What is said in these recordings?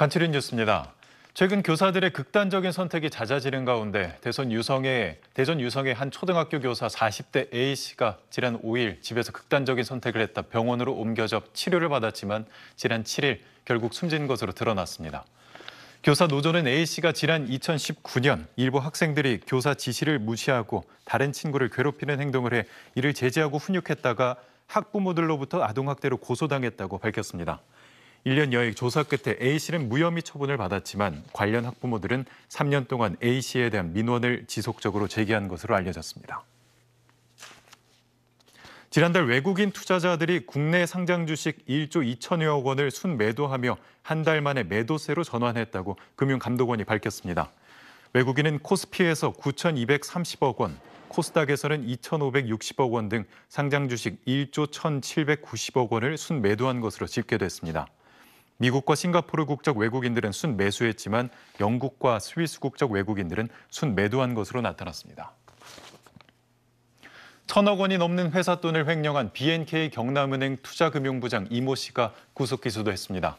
간추린 뉴스입니다. 최근 교사들의 극단적인 선택이 잦아지는 가운데 대선 유성의 대전 유성의 한 초등학교 교사 40대 A 씨가 지난 5일 집에서 극단적인 선택을 했다 병원으로 옮겨져 치료를 받았지만 지난 7일 결국 숨진 것으로 드러났습니다. 교사 노조는 A 씨가 지난 2019년 일부 학생들이 교사 지시를 무시하고 다른 친구를 괴롭히는 행동을 해 이를 제재하고 훈육했다가 학부모들로부터 아동학대로 고소당했다고 밝혔습니다. 1년 여의 조사 끝에 A씨는 무혐의 처분을 받았지만 관련 학부모들은 3년 동안 A씨에 대한 민원을 지속적으로 제기한 것으로 알려졌습니다. 지난달 외국인 투자자들이 국내 상장 주식 1조 2천여억 원을 순매도하며 한 달 만에 매도세로 전환했다고 금융감독원이 밝혔습니다. 외국인은 코스피에서 9,230억 원, 코스닥에서는 2,560억 원 등 상장 주식 1조 1,790억 원을 순매도한 것으로 집계됐습니다. 미국과 싱가포르 국적 외국인들은 순 매수했지만 영국과 스위스 국적 외국인들은 순 매도한 것으로 나타났습니다. 천억 원이 넘는 회사 돈을 횡령한 BNK 경남은행 투자금융부장 이 모 씨가 구속 기소됐습니다.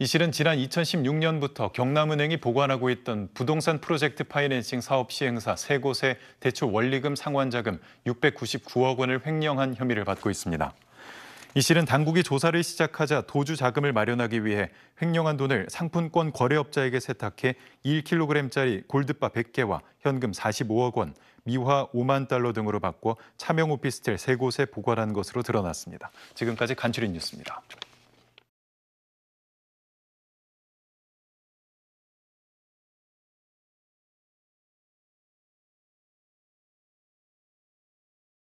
이 씨는 지난 2016년부터 경남은행이 보관하고 있던 부동산 프로젝트 파이낸싱 사업 시행사 세 곳의 대출 원리금 상환자금 699억 원을 횡령한 혐의를 받고 있습니다. 이 씨는 당국이 조사를 시작하자 도주 자금을 마련하기 위해 횡령한 돈을 상품권 거래업자에게 세탁해 1kg짜리 골드바 100개와 현금 45억 원, 미화 5만 달러 등으로 바꿔 차명 오피스텔 3곳에 보관한 것으로 드러났습니다. 지금까지 간추린 뉴스입니다.